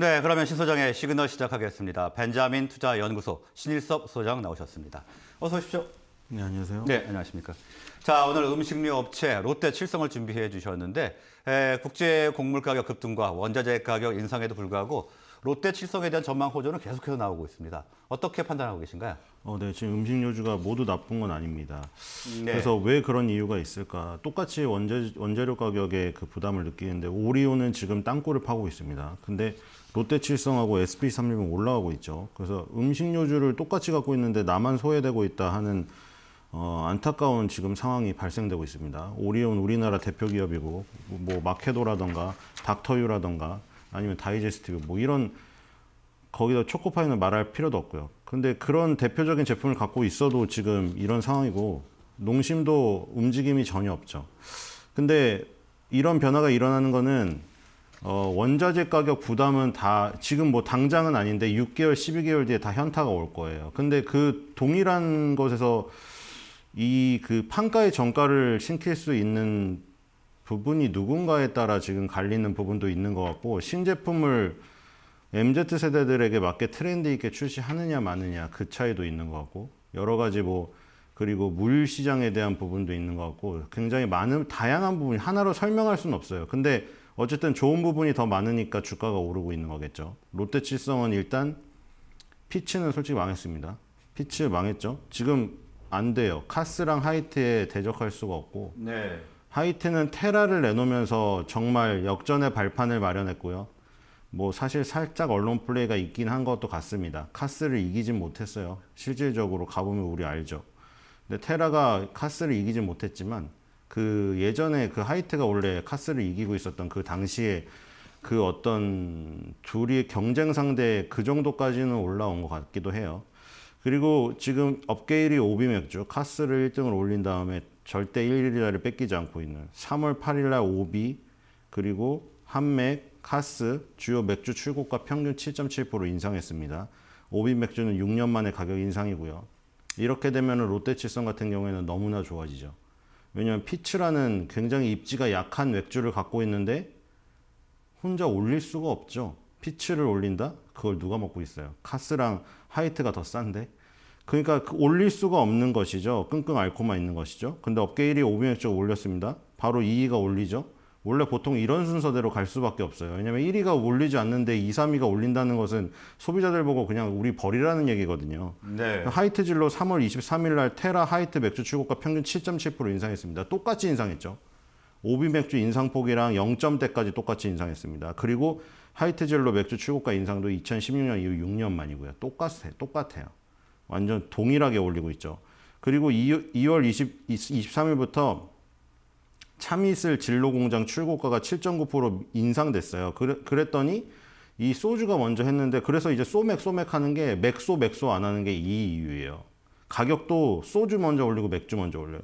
네, 그러면 신 소장의 시그널 시작하겠습니다. 벤자민 투자연구소 신일섭 소장 나오셨습니다. 어서 오십시오. 네, 안녕하세요. 네, 안녕하십니까. 자, 오늘 음식류 업체 롯데 칠성을 준비해 주셨는데 에, 국제 곡물 가격 급등과 원자재 가격 인상에도 불구하고 롯데 칠성에 대한 전망 호조는 계속해서 나오고 있습니다. 어떻게 판단하고 계신가요? 어, 네, 지금 음식료주가 모두 나쁜 건 아닙니다. 네. 그래서 왜 그런 이유가 있을까? 똑같이 원재, 원재료 가격에 그 부담을 느끼는데 오리온은 지금 땅굴을 파고 있습니다. 근데 롯데칠성하고 SP삼림은 올라가고 있죠. 그래서 음식료주를 똑같이 갖고 있는데 나만 소외되고 있다 하는 어, 안타까운 지금 상황이 발생되고 있습니다. 오리온 우리나라 대표 기업이고 뭐 마케도라던가 닥터유라던가 아니면 다이제스트브뭐 이런 거기다 초코파이는 말할 필요도 없고요. 근데 그런 대표적인 제품을 갖고 있어도 지금 이런 상황이고 농심도 움직임이 전혀 없죠. 근데 이런 변화가 일어나는 거는 어, 원자재 가격 부담은 다 지금 뭐 당장은 아닌데 6개월, 12개월 뒤에 다 현타가 올 거예요. 근데 그 동일한 것에서 이 그 판가의 정가를 신킬 수 있는 부분이 누군가에 따라 지금 갈리는 부분도 있는 것 같고 신제품을 MZ 세대들에게 맞게 트렌드 있게 출시하느냐 마느냐 그 차이도 있는 것 같고 여러 가지 뭐 그리고 물 시장에 대한 부분도 있는 것 같고 굉장히 많은 다양한 부분이 하나로 설명할 수는 없어요. 근데 어쨌든 좋은 부분이 더 많으니까 주가가 오르고 있는 거겠죠. 롯데칠성은 일단 피츠는 솔직히 망했습니다. 피츠 망했죠. 지금 안 돼요. 카스랑 하이트에 대적할 수가 없고. 네. 하이트는 테라를 내놓으면서 정말 역전의 발판을 마련했고요. 뭐 사실 살짝 언론 플레이가 있긴 한 것도 같습니다. 카스를 이기진 못했어요. 실질적으로 가보면 우리 알죠. 근데 테라가 카스를 이기진 못했지만 그 예전에 그 하이트가 원래 카스를 이기고 있었던 그 당시에 그 어떤 둘이 경쟁 상대 그 정도까지는 올라온 것 같기도 해요. 그리고 지금 업계 1위 오비맥주 카스를 1등을 올린 다음에 절대 1위자를 뺏기지 않고 있는 3월 8일 날 오비 그리고 한맥, 카스 주요 맥주 출고가 평균 7.7% 인상했습니다. 오비 맥주는 6년 만에 가격 인상이고요. 이렇게 되면 롯데칠성 같은 경우에는 너무나 좋아지죠. 왜냐하면 피츠라는 굉장히 입지가 약한 맥주를 갖고 있는데 혼자 올릴 수가 없죠. 피츠를 올린다? 그걸 누가 먹고 있어요? 카스랑 하이트가 더 싼데? 그러니까 그 올릴 수가 없는 것이죠. 끙끙 앓고만 있는 것이죠. 근데 업계 1위 5비맥주가 올렸습니다. 바로 2위가 올리죠. 원래 보통 이런 순서대로 갈 수밖에 없어요. 왜냐면 1위가 올리지 않는데 2, 3위가 올린다는 것은 소비자들 보고 그냥 우리 버리라는 얘기거든요. 네. 하이트 진로 3월 23일 날 테라 하이트 맥주 출고가 평균 7.7% 인상했습니다. 똑같이 인상했죠. 오비 맥주 인상폭이랑 0점대까지 똑같이 인상했습니다. 그리고 하이트 진로 맥주 출고가 인상도 2016년 이후 6년 만이고요. 똑같아요. 똑같아요. 완전 동일하게 올리고 있죠. 그리고 2, 2월 20, 23일부터 참이슬 진로공장 출고가가 7.9% 인상됐어요. 그래, 그랬더니 이 소주가 먼저 했는데 그래서 이제 소맥 소맥 하는 게 맥소 맥소 안 하는 게 이 이유예요. 가격도 소주 먼저 올리고 맥주 먼저 올려요.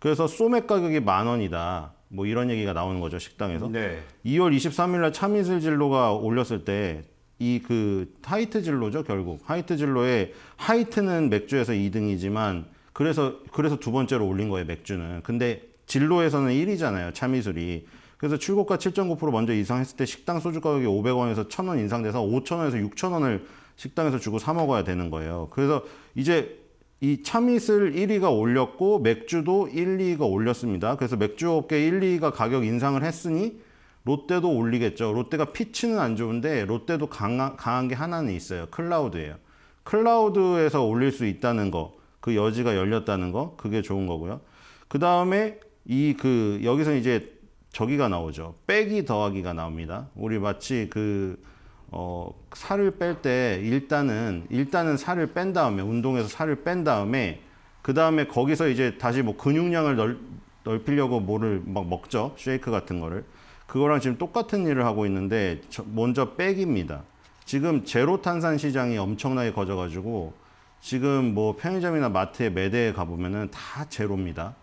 그래서 소맥 가격이 만 원이다. 뭐 이런 얘기가 나오는 거죠 식당에서. 네. 2월 23일 날 참이슬 진로가 올렸을 때 이그 하이트 진로죠 결국 하이트 진로에 하이트는 맥주에서 2등이지만 그래서 그래서 두 번째로 올린 거예요 맥주는 근데 진로에서는 1위잖아요 참이슬이 그래서 출고가 7.9% 먼저 이상했을때 식당 소주 가격이 500원에서 1000원 인상돼서 5,000원에서 6,000원을 식당에서 주고 사 먹어야 되는 거예요 그래서 이제 이 참이슬 1위가 올렸고 맥주도 1, 2위가 올렸습니다. 그래서 맥주업계 1, 2위가 가격 인상을 했으니 롯데도 올리겠죠. 롯데가 피치는 안 좋은데 롯데도 강한, 강한 게 하나는 있어요. 클라우드예요. 클라우드에서 올릴 수 있다는 거, 그 여지가 열렸다는 거, 그게 좋은 거고요. 그 다음에 이 그 여기서 이제 저기가 나오죠. 빼기 더하기가 나옵니다. 우리 마치 그 어, 살을 뺄 때 일단은 일단은 살을 뺀 다음에 운동에서 살을 뺀 다음에 그 다음에 거기서 이제 다시 뭐 근육량을 넓, 넓히려고 뭐를 막 먹죠 쉐이크 같은 거를 그거랑 지금 똑같은 일을 하고 있는데 먼저 백입니다. 지금 제로 탄산 시장이 엄청나게 커져가지고 지금 뭐 편의점이나 마트에 매대에 가보면은 다 제로입니다.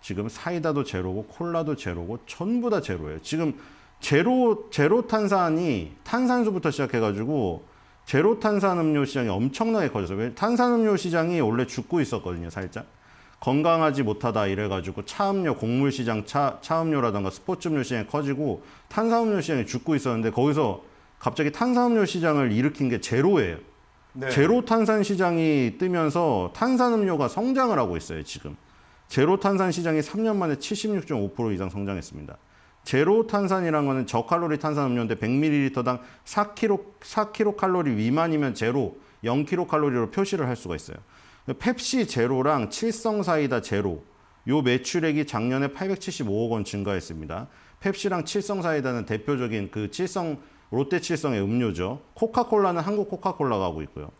지금 사이다도 제로고 콜라도 제로고 전부 다 제로예요. 지금 제로 제로 탄산이 탄산수부터 시작해가지고 제로 탄산 음료 시장이 엄청나게 커져서 탄산 음료 시장이 원래 죽고 있었거든요, 살짝. 건강하지 못하다 이래가지고 차음료, 곡물 시장 차, 차음료라던가 스포츠음료 시장이 커지고 탄산음료 시장이 죽고 있었는데 거기서 갑자기 탄산음료 시장을 일으킨 게 제로예요. 네. 제로 탄산 시장이 뜨면서 탄산음료가 성장을 하고 있어요, 지금. 제로 탄산 시장이 3년 만에 76.5% 이상 성장했습니다. 제로 탄산이라는 거는 저칼로리 탄산음료인데 100ml당 4kcal, 4kcal 위만이면 제로, 0kcal로 표시를 할 수가 있어요. 펩시 제로랑 칠성사이다 제로 요 매출액이 작년에 875억 원 증가했습니다. 펩시랑 칠성사이다는 대표적인 그 칠성 롯데 칠성의 음료죠. 코카콜라는 한국 코카콜라가 하고 있고요.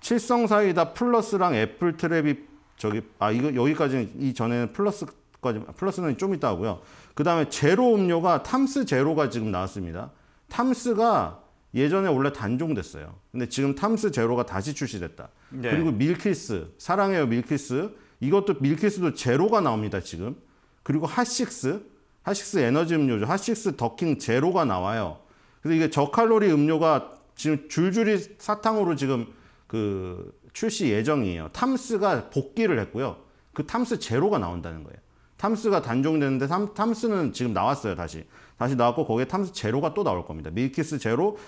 칠성사이다 플러스랑 애플 트래비 저기 아 이거 여기까지는 이전에는 플러스까지 플러스는 좀 있다 하고요. 그다음에 제로 음료가 탐스 제로가 지금 나왔습니다. 탐스가 예전에 원래 단종됐어요. 근데 지금 탐스 제로가 다시 출시됐다. 네. 그리고 밀키스, 사랑해요 밀키스. 이것도 밀키스도 제로가 나옵니다, 지금. 그리고 핫식스, 핫식스 에너지 음료죠. 핫식스 더킹 제로가 나와요. 그래서 이게 저칼로리 음료가 지금 줄줄이 사탕으로 지금 그 출시 예정이에요. 탐스가 복귀를 했고요. 그 탐스 제로가 나온다는 거예요. 탐스가 단종됐는데 탐, 탐스는 지금 나왔어요 다시 다시 나왔고 거기에 탐스 제로가 또 나올 겁니다 밀키스 제로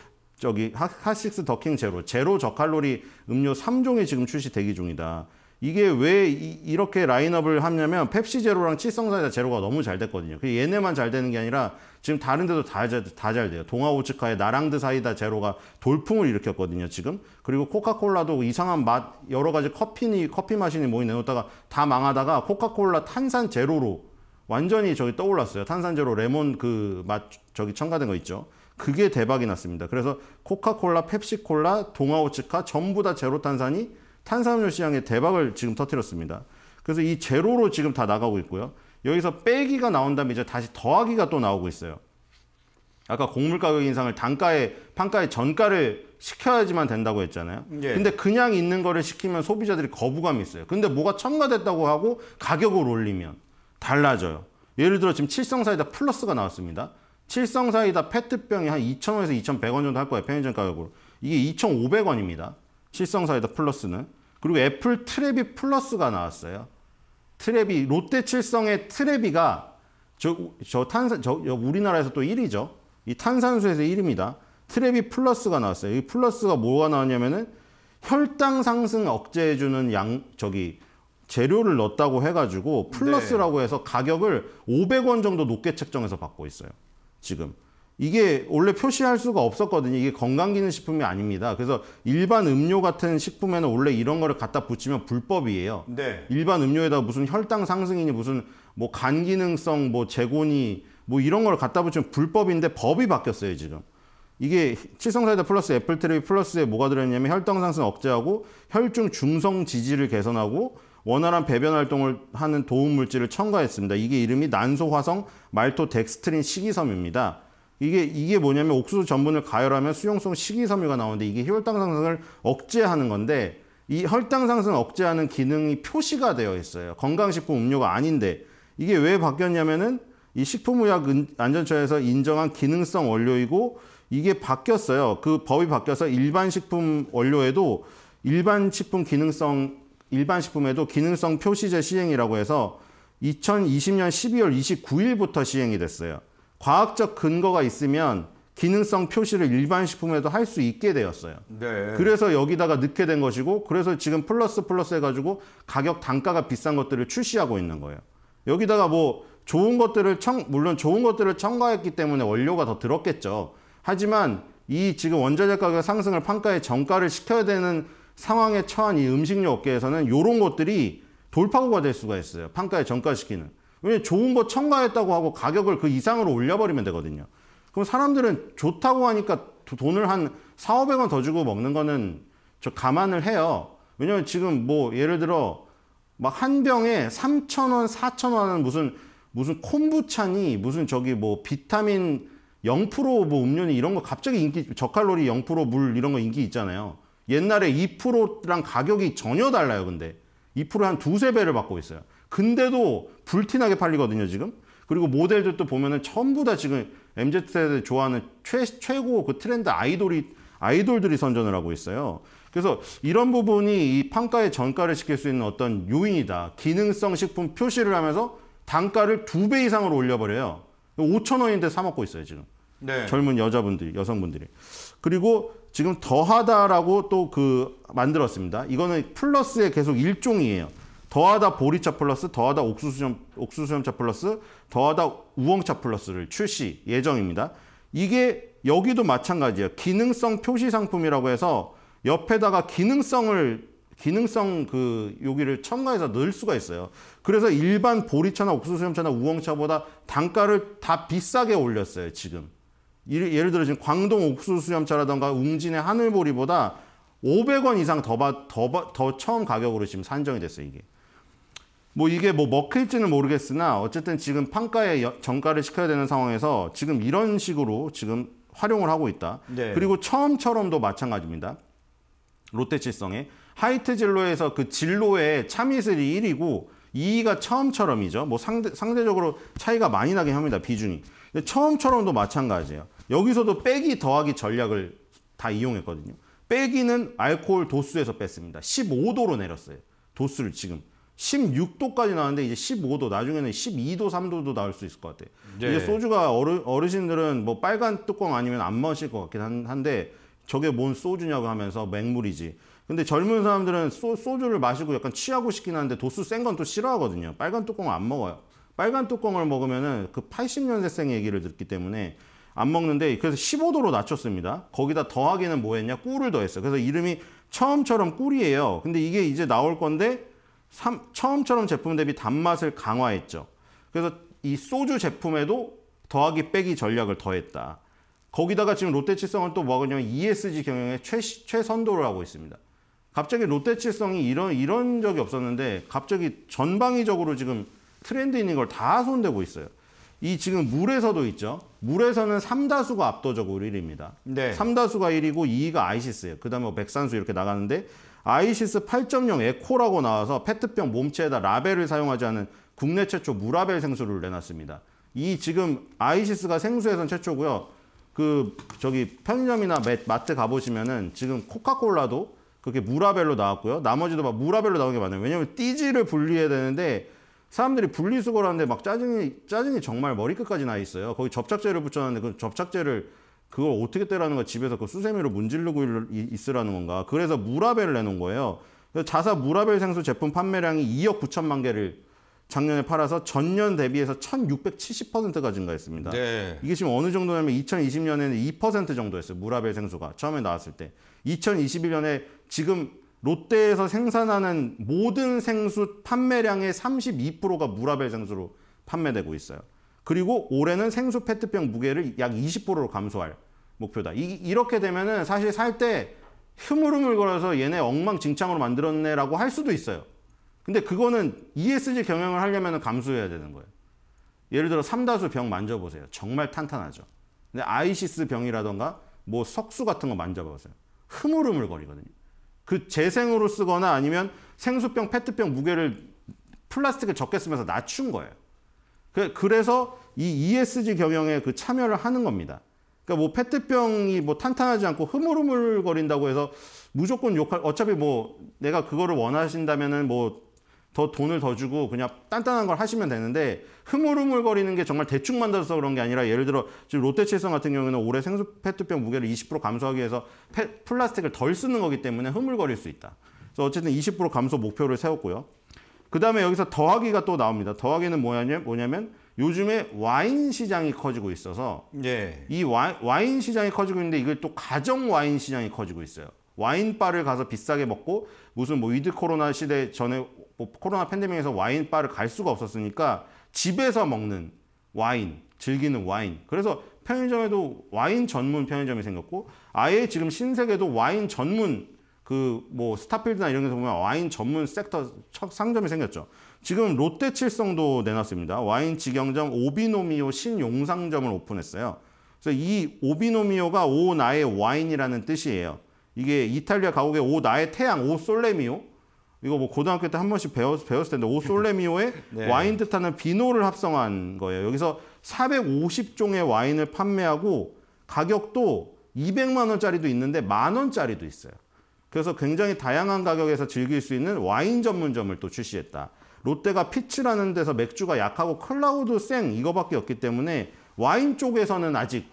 저기 핫식스 더킹 제로, 제로 저칼로리 음료 3종이 지금 출시 대기 중이다. 이게 왜 이, 렇게 라인업을 하냐면 펩시 제로랑 칠성사이다 제로가 너무 잘 됐거든요. 그 얘네만 잘 되는 게 아니라 지금 다른 데도 다 잘 돼요. 동아오츠카의 나랑드 사이다 제로가 돌풍을 일으켰거든요, 지금. 그리고 코카콜라도 이상한 맛 여러 가지 커피니 커피 마신이 모이 내놓다가 다 망하다가 코카콜라 탄산 제로로 완전히 저기 떠올랐어요. 탄산 제로 레몬 그 맛 저기 첨가된 거 있죠. 그게 대박이 났습니다. 그래서 코카콜라, 펩시콜라, 동아오츠카 전부 다 제로 탄산이 탄산음료 시장에 대박을 지금 터뜨렸습니다. 그래서 이 제로로 지금 다 나가고 있고요. 여기서 빼기가 나온 다음에 이제 다시 더하기가 또 나오고 있어요. 아까 곡물 가격 인상을 단가에 판가에 전가를 시켜야지만 된다고 했잖아요. 예. 근데 그냥 있는 거를 시키면 소비자들이 거부감이 있어요. 근데 뭐가 첨가됐다고 하고 가격을 올리면 달라져요. 예를 들어 지금 칠성사에다 플러스가 나왔습니다. 칠성사이다 페트병이 한 2,000원에서 2,100원 정도 할 거예요. 편의점 가격으로. 이게 2,500원입니다. 칠성사이다 플러스는. 그리고 애플 트레비 플러스가 나왔어요. 트레비, 롯데 칠성의 트레비가 저, 저 탄산, 저, 우리나라에서 또 1위죠. 이 탄산수에서 1위입니다. 트레비 플러스가 나왔어요. 이 플러스가 뭐가 나왔냐면은 혈당 상승 억제해주는 양, 저기, 재료를 넣었다고 해가지고 플러스라고 네. 해서 가격을 500원 정도 높게 책정해서 받고 있어요. 지금. 이게 원래 표시할 수가 없었거든요. 이게 건강기능식품이 아닙니다. 그래서 일반 음료 같은 식품에는 원래 이런 거를 갖다 붙이면 불법이에요. 네. 일반 음료에다 무슨 혈당 상승이니 무슨 뭐 간 기능성 뭐 재고니 뭐 이런 걸 갖다 붙이면 불법인데 법이 바뀌었어요 지금. 이게 칠성사이다 플러스 애플트리 플러스에 뭐가 들어있냐면 혈당 상승 억제하고 혈중 중성 지지를 개선하고 원활한 배변 활동을 하는 도움 물질을 첨가했습니다. 이게 이름이 난소화성 말토덱스트린 식이섬유입니다. 이게 이게 뭐냐면 옥수수 전분을 가열하면 수용성 식이섬유가 나오는데 이게 혈당 상승을 억제하는 건데 이 혈당 상승 억제하는 기능이 표시가 되어 있어요. 건강식품 음료가 아닌데 이게 왜 바뀌었냐면은 이 식품의약 안전처에서 인정한 기능성 원료이고 이게 바뀌었어요. 그 법이 바뀌어서 일반 식품 원료에도 일반 식품 기능성 일반 식품에도 기능성 표시제 시행이라고 해서 2020년 12월 29일부터 시행이 됐어요. 과학적 근거가 있으면 기능성 표시를 일반 식품에도 할 수 있게 되었어요. 네. 그래서 여기다가 넣게 된 것이고 그래서 지금 플러스 플러스 해가지고 가격 단가가 비싼 것들을 출시하고 있는 거예요. 여기다가 뭐 좋은 것들을 청 물론 좋은 것들을 첨가했기 때문에 원료가 더 들었겠죠. 하지만 이 지금 원자재 가격 상승을 판가에 정가를 시켜야 되는 상황에 처한 이 음식료 업계에서는 이런 것들이 돌파구가 될 수가 있어요. 판가에 전가시키는. 왜냐면 좋은 거 첨가했다고 하고 가격을 그 이상으로 올려버리면 되거든요. 그럼 사람들은 좋다고 하니까 돈을 한 4, 500원 더 주고 먹는 거는 저 감안을 해요. 왜냐면 지금 뭐 예를 들어 막 한 병에 3,000원, 4,000원 은 무슨 무슨 콤부찬이 무슨 저기 뭐 비타민 0%뭐 음료니 이런 거 갑자기 인기 저칼로리 0%물 이런 거 인기 있잖아요. 옛날에 2%랑 가격이 전혀 달라요. 근데 2%한 두세 배를 받고 있어요. 근데도 불티나게 팔리거든요. 지금. 그리고 모델들도 보면은 전부 다 지금 MZ 세대 좋아하는 최, 최고 그 트렌드 아이돌이 아이돌들이 선전을 하고 있어요. 그래서 이런 부분이 이 판가의 전가를 시킬 수 있는 어떤 요인이다. 기능성 식품 표시를 하면서 단가를 두 배 이상으로 올려버려요. 5천 원인데 사 먹고 있어요 지금. 네. 젊은 여자분들이 여성분들이. 그리고 지금 더하다라고 또 그 만들었습니다. 이거는 플러스의 계속 일종이에요. 더하다 보리차 플러스, 더하다 옥수수염, 옥수수염차 플러스, 더하다 우엉차 플러스를 출시 예정입니다. 이게 여기도 마찬가지예요. 기능성 표시 상품이라고 해서 옆에다가 기능성을 기능성 그 요기를 첨가해서 넣을 수가 있어요. 그래서 일반 보리차나 옥수수염차나 우엉차보다 단가를 다 비싸게 올렸어요, 지금. 예를 들어 지금 광동 옥수수 수염차라던가 웅진의 하늘보리보다 500원 이상 더, 바, 더, 바, 더 처음 가격으로 지금 산정이 됐어요, 이게. 뭐 이게 뭐 먹힐지는 모르겠으나 어쨌든 지금 판가에 정가를 시켜야 되는 상황에서 지금 이런 식으로 지금 활용을 하고 있다. 네. 그리고 처음처럼도 마찬가지입니다. 롯데칠성에 하이트 진로에서 그 진로에 참이슬이 1위고 2위가 처음처럼이죠. 뭐 상대, 상대적으로 차이가 많이 나긴 합니다. 비중이. 처음처럼도 마찬가지예요. 여기서도 빼기 더하기 전략을 다 이용했거든요. 빼기는 알코올 도수에서 뺐습니다. 15도로 내렸어요. 도수를 지금 16도까지 나왔는데 이제 15도 나중에는 12도 3도도 나올 수 있을 것 같아요. 네. 이제 소주가 어르, 어르신들은 뭐 빨간 뚜껑 아니면 안 마실 것 같긴 한데 저게 뭔 소주냐고 하면서 맹물이지. 근데 젊은 사람들은 소, 소주를 마시고 약간 취하고 싶긴 한데 도수 센 건 또 싫어하거든요. 빨간 뚜껑 을안 먹어요. 빨간 뚜껑을 먹으면은 그 80년대생 얘기를 듣기 때문에 안 먹는데 그래서 15도로 낮췄습니다. 거기다 더하기는 뭐 했냐? 꿀을 더했어. 요 그래서 이름이 처음처럼 꿀이에요. 근데 이게 이제 나올 건데 3, 처음처럼 제품 대비 단맛을 강화했죠. 그래서 이 소주 제품에도 더하기 빼기 전략을 더했다. 거기다가 지금 롯데칠성은 또 뭐가 냐면 ESG 경영의 최, 최선도를 하고 있습니다. 갑자기 롯데칠성이 이런 이런 적이 없었는데 갑자기 전방위적으로 지금 트렌드 있는 걸 다 손대고 있어요. 이 지금 물에서도 있죠. 물에서는 삼다수가 압도적으로 1위입니다. 네. 3다수가 1위고 2위가 아이시스예요. 그 다음에 뭐 백산수 이렇게 나가는데 아이시스 8.0 에코라고 나와서 페트병 몸체에다 라벨을 사용하지 않은 국내 최초 무라벨 생수를 내놨습니다. 이 지금 아이시스가 생수에선 최초고요. 그 저기 편의점이나 마트 가보시면은 지금 코카콜라도 그렇게 무라벨로 나왔고요. 나머지도 막 무라벨로 나온 게 많아요. 왜냐면 하 띠지를 분리해야 되는데 사람들이 분리수거를 하는데 막 짜증이 짜증이 정말 머리끝까지 나 있어요. 거기 접착제를 붙여놨는데 그 접착제를 그걸 어떻게 떼라는 거 집에서 그 수세미로 문지르고 있으라는 건가? 그래서 무라벨을 내놓은 거예요. 자사 무라벨 생수 제품 판매량이 2억 9천만 개를 작년에 팔아서 전년 대비해서 1,670%가 증가했습니다. 네. 이게 지금 어느 정도냐면 2020년에는 2% 정도였어요. 무라벨 생수가 처음에 나왔을 때. 2021년에 지금 롯데에서 생산하는 모든 생수 판매량의 32%가 무라벨 생수로 판매되고 있어요. 그리고 올해는 생수 페트병 무게를 약 20%로 감소할 목표다. 이, 렇게 되면은 사실 살 때 흐물흐물거려서 얘네 엉망진창으로 만들었네라고 할 수도 있어요. 근데 그거는 ESG 경영을 하려면 감수해야 되는 거예요. 예를 들어 삼다수 병 만져보세요. 정말 탄탄하죠. 근데 아이시스 병이라던가 뭐 석수 같은 거 만져보세요. 흐물흐물거리거든요. 그 재생으로 쓰거나 아니면 생수병, 페트병 무게를 플라스틱을 적게 쓰면서 낮춘 거예요. 그, 그래서 이 ESG 경영에 그 참여를 하는 겁니다. 그러니까 뭐 페트병이 뭐 탄탄하지 않고 흐물흐물거린다고 해서 무조건 욕할 어차피 뭐 내가 그거를 원하신다면은 뭐더 돈을 더 주고 그냥 단단한 걸 하시면 되는데 흐물흐물거리는 게 정말 대충 만들어서 그런 게 아니라 예를 들어 지금 롯데칠성 같은 경우에는 올해 생수 페트병 무게를 20% 감소하기 위해서 페, 플라스틱을 덜 쓰는 거기 때문에 흐물거릴 수 있다. 그래서 어쨌든 20% 감소 목표를 세웠고요. 그 다음에 여기서 더하기가 또 나옵니다. 더하기는 뭐냐면, 요즘에 와인 시장이 커지고 있어서 예. 이 와, 와인 시장이 커지고 있는데 이걸 또 가정 와인 시장이 커지고 있어요. 와인바를 가서 비싸게 먹고 무슨 뭐 위드 코로나 시대 전에 뭐 코로나 팬데믹에서 와인 바를 갈 수가 없었으니까 집에서 먹는 와인, 즐기는 와인. 그래서 편의점에도 와인 전문 편의점이 생겼고 아예 지금 신세계도 와인 전문 그 뭐 스타필드나 이런 데서 보면 와인 전문 섹터 상점이 생겼죠. 지금 롯데 칠성도 내놨습니다. 와인 직영점 오비노미오 신용상점을 오픈했어요. 그래서 이 오비노미오가 오 나의 와인이라는 뜻이에요. 이게 이탈리아 가옥의 오 나의 태양 오 솔레미오 이거 뭐 고등학교 때 한 번씩 배웠, 배웠을 텐데 오솔레미오에 네. 와인 뜻하는 비노를 합성한 거예요. 여기서 450종의 와인을 판매하고 가격도 200만 원짜리도 있는데 만 원짜리도 있어요. 그래서 굉장히 다양한 가격에서 즐길 수 있는 와인 전문점을 또 출시했다. 롯데가 피치라는 데서 맥주가 약하고 클라우드 생 이거밖에 없기 때문에 와인 쪽에서는 아직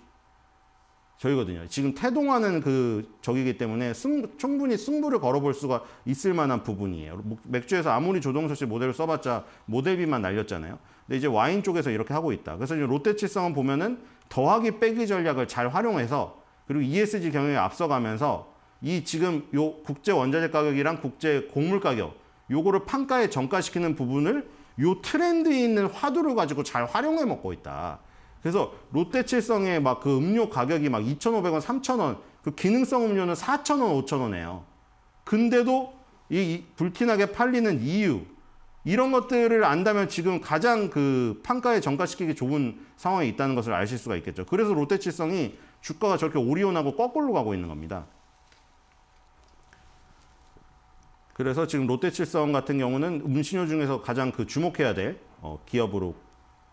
저희거든요. 지금 태동하는 그 적이기 때문에 승 충분히 승부를 걸어볼 수가 있을 만한 부분이에요. 맥주에서 아무리 조동석씨 모델을 써봤자 모델비만 날렸잖아요. 근데 이제 와인 쪽에서 이렇게 하고 있다. 그래서 이제 롯데칠성은 보면은 더하기 빼기 전략을 잘 활용해서 그리고 ESG 경영에 앞서가면서 이 지금 요 국제 원자재 가격이랑 국제 곡물 가격 요거를 판가에 정가시키는 부분을 요 트렌드 에 있는 화두를 가지고 잘 활용해 먹고 있다. 그래서 롯데칠성의 막 그 음료 가격이 막 2,500원, 3,000원, 그 기능성 음료는 4,000원, 5,000원이에요. 근데도 이 불티나게 팔리는 이유 이런 것들을 안다면 지금 가장 그 판가에 정가시키기 좋은 상황에 있다는 것을 아실 수가 있겠죠. 그래서 롯데칠성이 주가가 저렇게 오리온하고 거꾸로 가고 있는 겁니다. 그래서 지금 롯데칠성 같은 경우는 음신료 중에서 가장 그 주목해야 될 어, 기업으로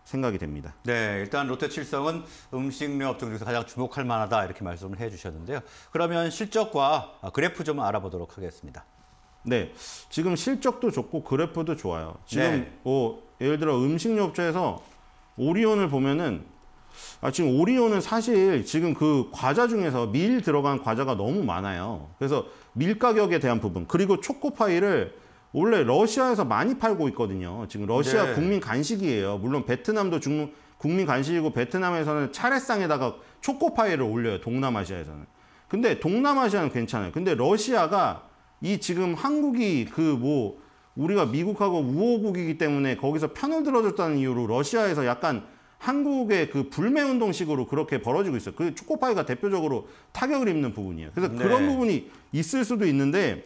생각이 됩니다. 네, 일단 롯데칠성은 음식료 업종 중에서 가장 주목할 만하다 이렇게 말씀을 해주셨는데요. 그러면 실적과 그래프 좀 알아보도록 하겠습니다. 네, 지금 실적도 좋고 그래프도 좋아요. 지금 네. 뭐 예를 들어 음식료 업체에서 오리온을 보면은 아, 지금 오리온은 사실 지금 그 과자 중에서 밀 들어간 과자가 너무 많아요. 그래서 밀 가격에 대한 부분 그리고 초코파이를 원래 러시아에서 많이 팔고 있거든요. 지금 러시아 네. 국민 간식이에요. 물론 베트남도 중, 국민 간식이고 베트남에서는 차례상에다가 초코파이를 올려요. 동남아시아에서는. 근데 동남아시아는 괜찮아요. 근데 러시아가 이 지금 한국이 그 뭐 우리가 미국하고 우호국이기 때문에 거기서 편을 들어줬다는 이유로 러시아에서 약간 한국의 그 불매 운동식으로 그렇게 벌어지고 있어요. 그 초코파이가 대표적으로 타격을 입는 부분이에요. 그래서 네. 그런 부분이 있을 수도 있는데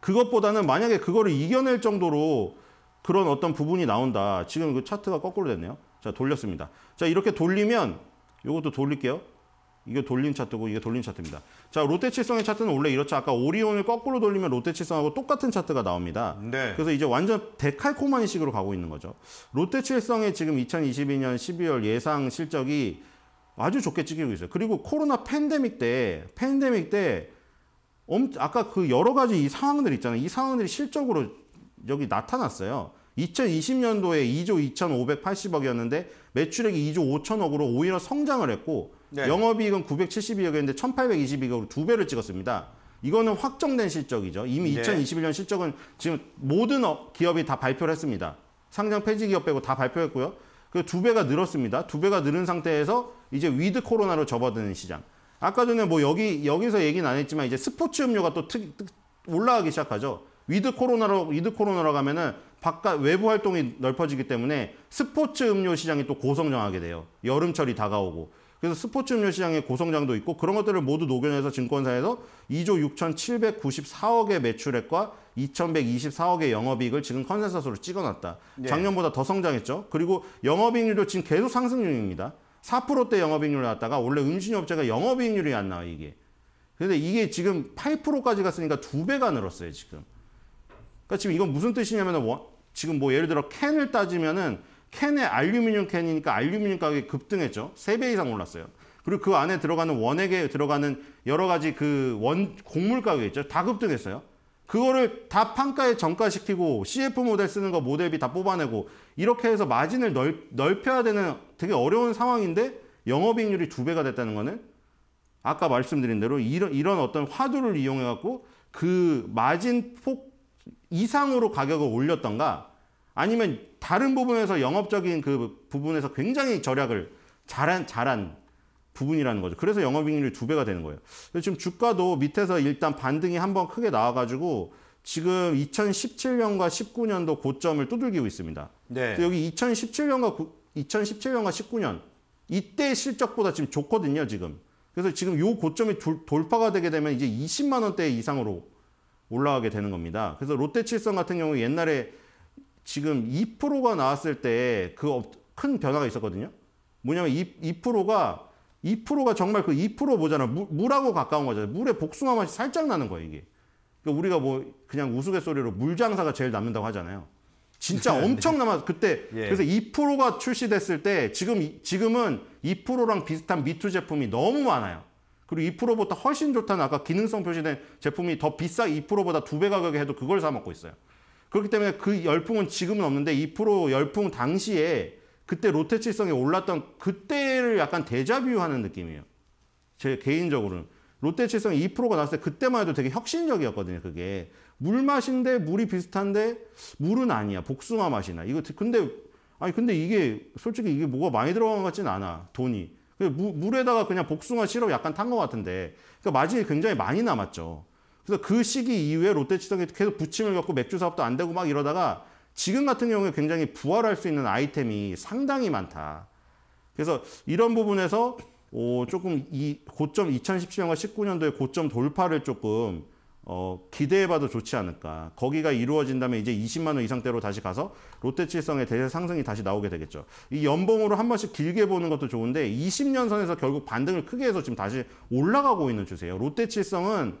그것보다는 만약에 그거를 이겨낼 정도로 그런 어떤 부분이 나온다. 지금 그 차트가 거꾸로 됐네요. 자, 돌렸습니다. 자, 이렇게 돌리면 이것도 돌릴게요. 이게 돌린 차트고 이게 돌린 차트입니다. 자, 롯데칠성의 차트는 원래 이렇죠. 아까 오리온을 거꾸로 돌리면 롯데칠성하고 똑같은 차트가 나옵니다. 네. 그래서 이제 완전 데칼코마니식으로 가고 있는 거죠. 롯데칠성의 지금 2022년 12월 예상 실적이 아주 좋게 찍히고 있어요. 그리고 코로나 팬데믹 때 팬데믹 때 아까 그 여러 가지 이 상황들 있잖아요. 이 상황들이 실적으로 여기 나타났어요. 2020년도에 2조 2,580억이었는데 매출액이 2조 5천억으로 오히려 성장을 했고 네. 영업이익은 972억이었는데 1,822억으로 두 배를 찍었습니다. 이거는 확정된 실적이죠. 이미 네. 2021년 실적은 지금 모든 기업이 다 발표를 했습니다. 상장 폐지 기업 빼고 다 발표했고요. 그 두 배가 늘었습니다. 두 배가 늘은 상태에서 이제 위드 코로나로 접어드는 시장. 아까 전에 뭐 여기 여기서 얘기는 안 했지만 이제 스포츠 음료가 또 특, 올라가기 시작하죠. 위드 코로나로 위드 코로나로 가면은 바깥 외부 활동이 넓어지기 때문에 스포츠 음료 시장이 또 고성장하게 돼요. 여름철이 다가오고. 그래서 스포츠 음료 시장의 고성장도 있고 그런 것들을 모두 녹여내서 증권사에서 2조 6,794억의 매출액과 2,124억의 영업이익을 지금 컨센서스로 찍어놨다. 네. 작년보다 더 성장했죠. 그리고 영업이익률도 지금 계속 상승 중입니다. 4%대 영업이익률 나왔다가 원래 음식업체가 영업이익률이 안 나와 이게. 근데 이게 지금 8%까지 갔으니까 두 배가 늘었어요 지금. 그러니까 지금 이건 무슨 뜻이냐면은 뭐, 지금 뭐 예를 들어 캔을 따지면은 캔에 알루미늄 캔이니까 알루미늄 가격이 급등했죠. 3배 이상 올랐어요. 그리고 그 안에 들어가는 원액에 들어가는 여러 가지 그 원, 곡물 가격 있죠. 다 급등했어요. 그거를 다 판가에 정가시키고 CF 모델 쓰는 거 모델비 다 뽑아내고 이렇게 해서 마진을 넓, 넓혀야 되는 되게 어려운 상황인데 영업이익률이 두 배가 됐다는 거는 아까 말씀드린 대로 이런, 이런 어떤 화두를 이용해 갖고 그 마진 폭 이상으로 가격을 올렸던가 아니면 다른 부분에서 영업적인 그 부분에서 굉장히 절약을 잘한 잘한 부분이라는 거죠. 그래서 영업이익률이 두 배가 되는 거예요. 지금 주가도 밑에서 일단 반등이 한 번 크게 나와가지고 지금 2017년과 19년도 고점을 두들기고 있습니다. 네. 여기 2017년과 2017년과 19년 이때 실적보다 지금 좋거든요. 지금 그래서 지금 요 고점이 돌, 돌파가 되게 되면 이제 20만 원대 이상으로 올라가게 되는 겁니다. 그래서 롯데칠성 같은 경우 옛날에 지금 2%가 나왔을 때 그 큰 변화가 있었거든요. 뭐냐면 2, 2%가 2%가 정말 그 2% 보잖아. 물, 하고 가까운 거잖아. 물에 복숭아 맛이 살짝 나는 거야, 이게. 그러니까 우리가 뭐 그냥 우스갯소리로 물 장사가 제일 남는다고 하잖아요. 진짜 네. 엄청 남아 그때 예. 그래서 2%가 출시됐을 때 지금 지금은 2%랑 비슷한 미투 제품이 너무 많아요. 그리고 2%보다 훨씬 좋다는 아까 기능성 표시된 제품이 더 비싸 2%보다 두 배 가격에 해도 그걸 사 먹고 있어요. 그렇기 때문에 그 열풍은 지금은 없는데 2% 열풍 당시에 그때 롯데칠성에 올랐던 그때를 약간 대자뷰하는 느낌이에요. 제 개인적으로는. 롯데칠성 2%가 나왔을 때 그때만 해도 되게 혁신적이었거든요, 그게. 물 맛인데 물이 비슷한데 물은 아니야. 복숭아 맛이나. 이거 근데 아니 근데 이게 솔직히 이게 뭐가 많이 들어간 것 같진 않아. 돈이. 그 무, 물에다가 그냥 복숭아 시럽 약간 탄 것 같은데. 그러니까 마진이 굉장히 많이 남았죠. 그래서 그 시기 이후에 롯데칠성이 계속 부침을 겪고 맥주 사업도 안 되고 막 이러다가 지금 같은 경우에 굉장히 부활할 수 있는 아이템이 상당히 많다. 그래서 이런 부분에서 어, 조금 이 고점 2017년과 1 9년도에 고점 돌파를 조금 어, 기대해봐도 좋지 않을까. 거기가 이루어진다면 이제 20만 원 이상대로 다시 가서 롯데칠성의 대세 상승이 다시 나오게 되겠죠. 이 연봉으로 한 번씩 길게 보는 것도 좋은데 20년 선에서 결국 반등을 크게 해서 지금 다시 올라가고 있는 추세예요. 롯데칠성은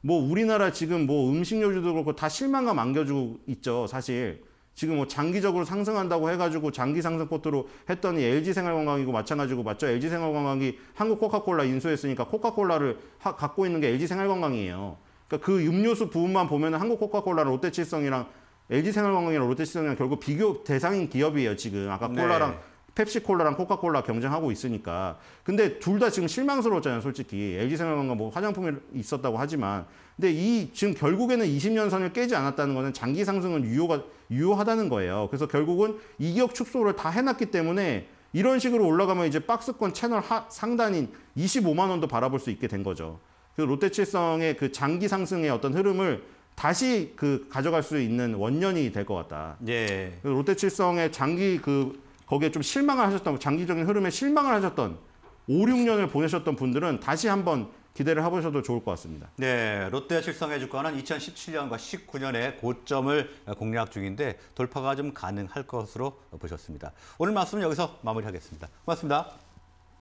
뭐 우리나라 지금 뭐음식요주도 그렇고 다 실망감 안겨주고 있죠. 사실 지금 뭐 장기적으로 상승한다고 해가지고 장기 상승 포트로 했더니 LG 생활관광이고 마찬가지고 맞죠? LG 생활관광이 한국 코카콜라 인수했으니까 코카콜라를 하, 갖고 있는 게 LG 생활관광이에요. 그러니까 그 음료수 부분만 보면 한국 코카콜라랑 롯데칠성이랑 LG 생활관광이랑 롯데칠성이랑 결국 비교 대상인 기업이에요 지금 아까 네. 콜라랑 네. 펩시콜라랑 코카콜라 경쟁하고 있으니까. 근데 둘 다 지금 실망스러웠잖아요, 솔직히. LG생활건강 뭐 화장품이 있었다고 하지만. 근데 이 지금 결국에는 20년 선을 깨지 않았다는 거는 장기 상승은 유효가 유효하다는 거예요. 그래서 결국은 이격 축소를 다 해놨기 때문에 이런 식으로 올라가면 이제 박스권 채널 하, 상단인 25만 원도 바라볼 수 있게 된 거죠. 그 롯데칠성의 그 장기 상승의 어떤 흐름을 다시 그 가져갈 수 있는 원년이 될 것 같다. 예. 롯데칠성의 장기 그 거기에 좀 실망을 하셨던 장기적인 흐름에 실망을 하셨던 5, 6년을 보내셨던 분들은 다시 한번 기대를 해보셔도 좋을 것 같습니다. 네, 롯데 실성의 주가는 2017년과 19년에 고점을 공략 중인데 돌파가 좀 가능할 것으로 보셨습니다. 오늘 말씀은 여기서 마무리하겠습니다. 고맙습니다.